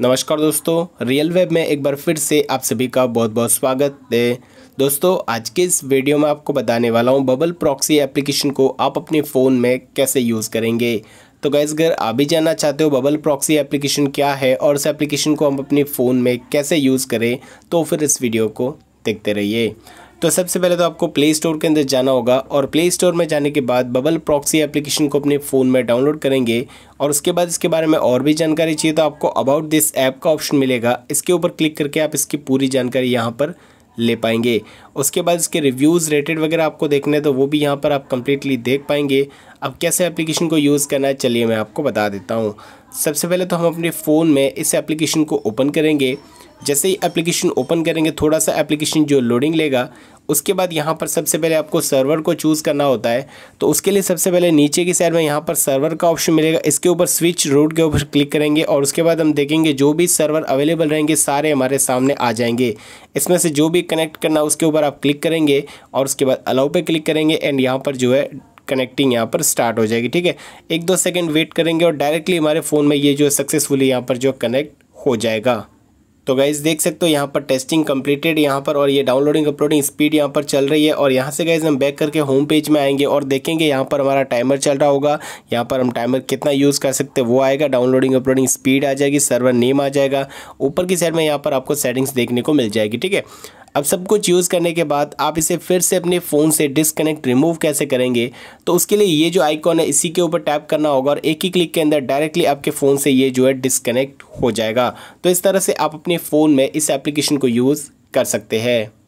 नमस्कार दोस्तों real web में एक बार फिर से आप सभी का बहुत बहुत स्वागत है दोस्तों आज के इस वीडियो में आपको बताने वाला हूं बबल प्रॉक्सी एप्लीकेशन को आप अपने फ़ोन में कैसे यूज़ करेंगे तो गैस अगर आप भी जानना चाहते हो बबल प्रॉक्सी एप्लीकेशन क्या है और इस एप्लीकेशन को हम अपने फ़ोन में कैसे यूज़ करें तो फिर इस वीडियो को देखते रहिए तो सबसे पहले तो आपको प्ले स्टोर के अंदर जाना होगा और प्ले स्टोर में जाने के बाद बबल प्रॉक्सी एप्लीकेशन को अपने फ़ोन में डाउनलोड करेंगे और उसके बाद इसके बारे में और भी जानकारी चाहिए तो आपको अबाउट दिस ऐप का ऑप्शन मिलेगा इसके ऊपर क्लिक करके आप इसकी पूरी जानकारी यहाँ पर ले पाएंगे उसके बाद इसके रिव्यूज़ रेटेड वगैरह आपको देखने तो वो भी यहाँ पर आप कम्प्लीटली देख पाएंगे अब कैसे एप्लीकेशन को यूज़ करना है चलिए मैं आपको बता देता हूँ सबसे पहले तो हम अपने फ़ोन में इस एप्लीकेशन को ओपन करेंगे जैसे ही एप्लीकेशन ओपन करेंगे थोड़ा सा एप्लीकेशन जो लोडिंग लेगा उसके बाद यहाँ पर सबसे पहले आपको सर्वर को चूज़ करना होता है तो उसके लिए सबसे पहले नीचे की साइड में यहाँ पर सर्वर का ऑप्शन मिलेगा इसके ऊपर स्विच रूट के ऊपर क्लिक करेंगे और उसके बाद हम देखेंगे जो भी सर्वर अवेलेबल रहेंगे सारे हमारे सामने आ जाएंगे इसमें से जो भी कनेक्ट करना उसके ऊपर आप क्लिक करेंगे और उसके बाद अलाउ पर क्लिक करेंगे एंड यहाँ पर जो है कनेक्टिंग यहाँ पर स्टार्ट हो जाएगी ठीक है एक दो सेकेंड वेट करेंगे और डायरेक्टली हमारे फ़ोन में ये जो सक्सेसफुली यहाँ पर जो कनेक्ट हो जाएगा तो गाइज देख सकते हो यहाँ पर टेस्टिंग कंप्लीटेड यहाँ पर और ये डाउनलोडिंग अपलोडिंग स्पीड यहाँ पर चल रही है और यहाँ से गाइज हम बैक करके होम पेज में आएंगे और देखेंगे यहाँ पर हमारा टाइमर चल रहा होगा यहाँ पर हम टाइमर कितना यूज़ कर सकते हैं वो आएगा डाउनलोडिंग अपलोडिंग स्पीड आ जाएगी सर्वर नेम आ जाएगा ऊपर की साइड में यहाँ पर आपको सेटिंग्स देखने को मिल जाएगी ठीक है अब सब कुछ यूज़ करने के बाद आप इसे फिर से अपने फ़ोन से डिसकनेक्ट रिमूव कैसे करेंगे तो उसके लिए ये जो आइकॉन है इसी के ऊपर टैप करना होगा और एक ही क्लिक के अंदर डायरेक्टली आपके फ़ोन से ये जो है डिसकनेक्ट हो जाएगा तो इस तरह से आप अपने फ़ोन में इस एप्लीकेशन को यूज़ कर सकते हैं